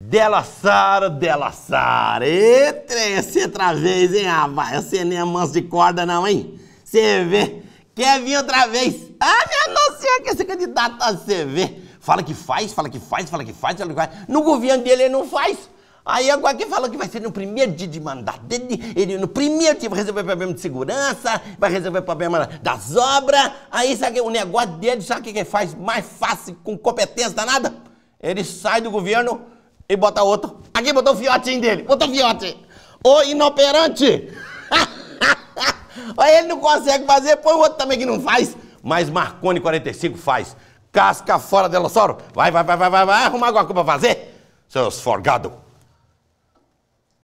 Delaçar, Sara. E esse outra vez, hein, rapaz? você nem é manso de corda, não, hein? Você vê. Quer vir outra vez? Ah, minha nossa senhora, que esse candidato a tá você vê. Fala que faz, fala que faz, fala que faz, fala que faz. No governo dele ele não faz. Aí agora que falou que vai ser no primeiro dia de mandato dele, ele no primeiro dia vai resolver problema de segurança, vai resolver problema das obras. Aí sabe o negócio dele, sabe o que ele faz mais fácil, com competência danada? Ele sai do governo e bota outro. Aqui botou o fiotinho dele. Botou o fiote. O inoperante. aí ele não consegue fazer, põe o outro também que não faz. Mas Marconi 45 faz. Casca fora, Delossauro. Vai, vai, vai, vai, vai, vai. Arrumar alguma coisa pra fazer, seus forgados.